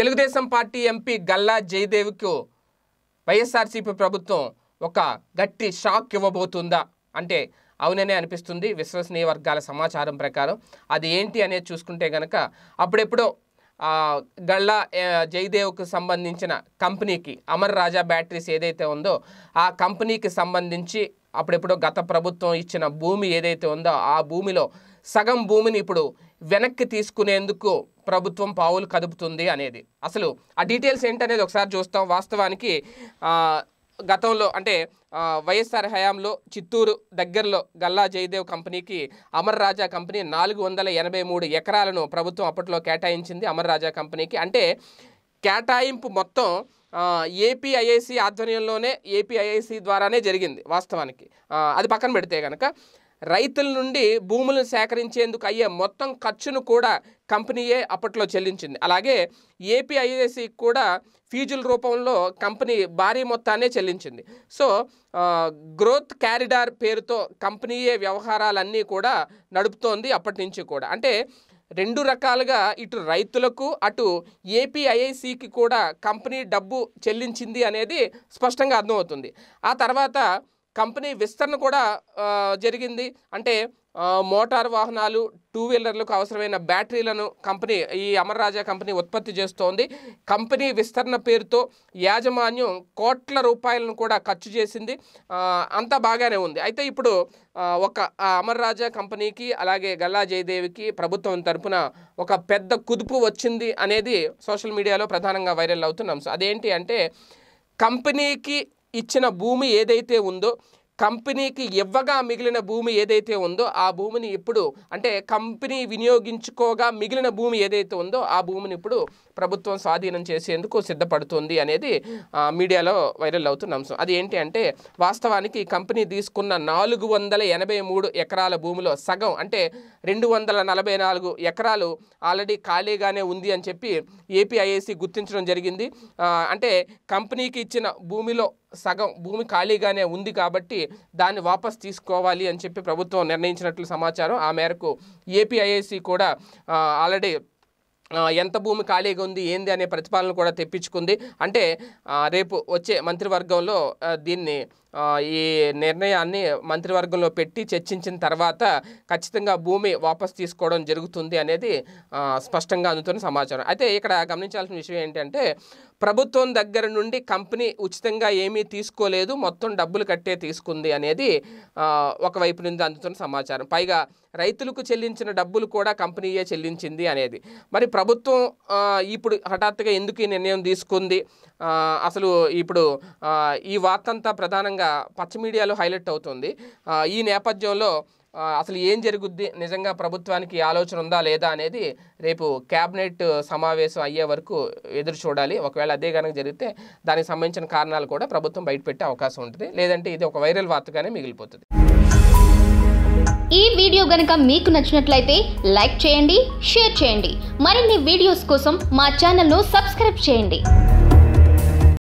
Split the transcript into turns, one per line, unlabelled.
Telugu Desam party MP Galla జయదేవ్కు YSRCP ప్రభుత్వం ఒక గట్టి షాక్ ఇవ్వబోతుందా అంటే అవుననే అనిపిస్తుంది విశ్వసనీయ వర్గాల సమాచారం ప్రకారం అది ఏంటి అనేది చూసుకుంటే కనుక అప్పుడెప్పుడో గళ్ళా జయదేవ్కు సంబంధించిన కంపెనీకి అమర్ రాజా బ్యాటరీస్ ఏదైతే ఉందో ఆ కంపెనీకి సంబంధించి అప్పుడెప్పుడో గత ప్రభుత్వం ఇచ్చిన భూమి ఏదైతే ఉందో ఆ భూమిలో సగం భూమిని ఇప్పుడు వెనక్కి తీసుకునేందుకు ప్రభుత్వం పావులు కదుపుతుంది అనేది అసలు ఆ డీటెయిల్స్ ఏంటనేది ఒకసారి చూస్తాం వాస్తవానికి గతంలో అంటే వైఎస్ఆర్ హయాంలో చిత్తూరు దగ్గరలో గల్లా జయదేవ్ కంపెనీకి అమర్ రాజా కంపెనీ నాలుగు వందల ఎనభై మూడు ఎకరాలను ప్రభుత్వం అప్పట్లో కేటాయించింది అమర్ రాజా కంపెనీకి అంటే కేటాయింపు మొత్తం ఏపీఐఐసి ఆధ్వర్యంలోనే ఏపీఐఐసి ద్వారానే జరిగింది వాస్తవానికి అది పక్కన పెడితే కనుక రైతుల నుండి భూములను సేకరించేందుకు అయ్యే మొత్తం ఖర్చును కూడా కంపెనీయే అప్పట్లో చెల్లించింది అలాగే ఏపీఐఎస్సి కూడా ఫీజుల రూపంలో కంపెనీ భారీ మొత్తాన్నే చెల్లించింది సో గ్రోత్ క్యారిడార్ పేరుతో కంపెనీయే వ్యవహారాలన్నీ కూడా నడుపుతోంది అప్పటి నుంచి కూడా అంటే రెండు రకాలుగా ఇటు రైతులకు అటు ఏపీఐఐసికి కూడా కంపెనీ డబ్బు చెల్లించింది అనేది స్పష్టంగా అర్థమవుతుంది ఆ తర్వాత కంపెనీ విస్తరణ కూడా జరిగింది అంటే మోటార్ వాహనాలు టూ వీలర్లకు అవసరమైన బ్యాటరీలను కంపెనీ ఈ అమర్రాజా కంపెనీ ఉత్పత్తి చేస్తోంది కంపెనీ విస్తరణ పేరుతో యాజమాన్యం కోట్ల రూపాయలను కూడా ఖర్చు చేసింది అంతా బాగానే ఉంది అయితే ఇప్పుడు ఒక అమర్రాజా కంపెనీకి అలాగే గల్లా జయదేవికి ప్రభుత్వం తరపున ఒక పెద్ద కుదుపు వచ్చింది అనేది సోషల్ మీడియాలో ప్రధానంగా వైరల్ అవుతున్న అంశం అదేంటి అంటే కంపెనీకి ఇచ్చిన భూమి ఏదైతే ఉందో కంపెనీకి ఇవ్వగా మిగిలిన భూమి ఏదైతే ఉందో ఆ భూమిని ఇప్పుడు అంటే కంపెనీ వినియోగించుకోగా మిగిలిన భూమి ఏదైతే ఉందో ఆ భూమిని ఇప్పుడు ప్రభుత్వం స్వాధీనం చేసేందుకు సిద్ధపడుతుంది అనేది మీడియాలో వైరల్ అవుతున్న అంశం అది ఏంటి అంటే వాస్తవానికి కంపెనీ తీసుకున్న నాలుగు వందల ఎనభై మూడు ఎకరాల భూమిలో సగం అంటే రెండు వందల నలభై నాలుగు ఎకరాలు ఆల్రెడీ ఖాళీగానే ఉంది అని చెప్పి ఏపీఐఏసీ గుర్తించడం జరిగింది అంటే కంపెనీకి ఇచ్చిన భూమిలో సగం భూమి ఖాళీగానే ఉంది కాబట్టి దాన్ని వాపస్ తీసుకోవాలి అని చెప్పి ప్రభుత్వం నిర్ణయించినట్లు సమాచారం ఆ మేరకు ఏపీఐఐసి కూడా ఆల్రెడీ ఎంత భూమి ఖాళీగా ఉంది ఏంది అనే ప్రతిపాదనలు కూడా తెప్పించుకుంది అంటే రేపు వచ్చే మంత్రివర్గంలో దీన్ని ఈ నిర్ణయాన్ని మంత్రివర్గంలో పెట్టి చర్చించిన తర్వాత ఖచ్చితంగా భూమి వాపస్ తీసుకోవడం జరుగుతుంది అనేది స్పష్టంగా అందుతున్న సమాచారం అయితే ఇక్కడ గమనించాల్సిన విషయం ఏంటంటే ప్రభుత్వం దగ్గర నుండి కంపెనీ ఉచితంగా ఏమీ తీసుకోలేదు మొత్తం డబ్బులు కట్టే తీసుకుంది అనేది ఒకవైపు నుండి అందుతున్న సమాచారం పైగా రైతులకు చెల్లించిన డబ్బులు కూడా కంపెనీయే చెల్లించింది అనేది మరి ప్రభుత్వం ఇప్పుడు హఠాత్తుగా ఎందుకు ఈ నిర్ణయం తీసుకుంది అసలు ఇప్పుడు ఈ వార్త అంతా ప్రధానంగా నిజంగా పచ్చ మీడియాలో హైలైట్ అవుతుంది ఈ నేపథ్యంలో అసలు ఏం జరుగుద్ది నిజంగా ప్రభుత్వానికి ఆలోచన ఉందా లేదా అనేది రేపు క్యాబినెట్ సమావేశం అయ్యే వరకు ఎదురు చూడాలి ఒకవేళ అదే కనుక జరిగితే దానికి సంబంధించిన కారణాలు కూడా ప్రభుత్వం బయటపెట్టే అవకాశం ఉంటుంది లేదంటే ఇది ఒక వైరల్ వార్తగానే మిగిలిపోతుంది ఈ వీడియో గనక మీకు నచ్చినట్లయితే లైక్ చేయండి షేర్ చేయండి మరిన్ని వీడియోస్ కోసం మా ఛానల్ను సబ్స్క్రైబ్ చేయండి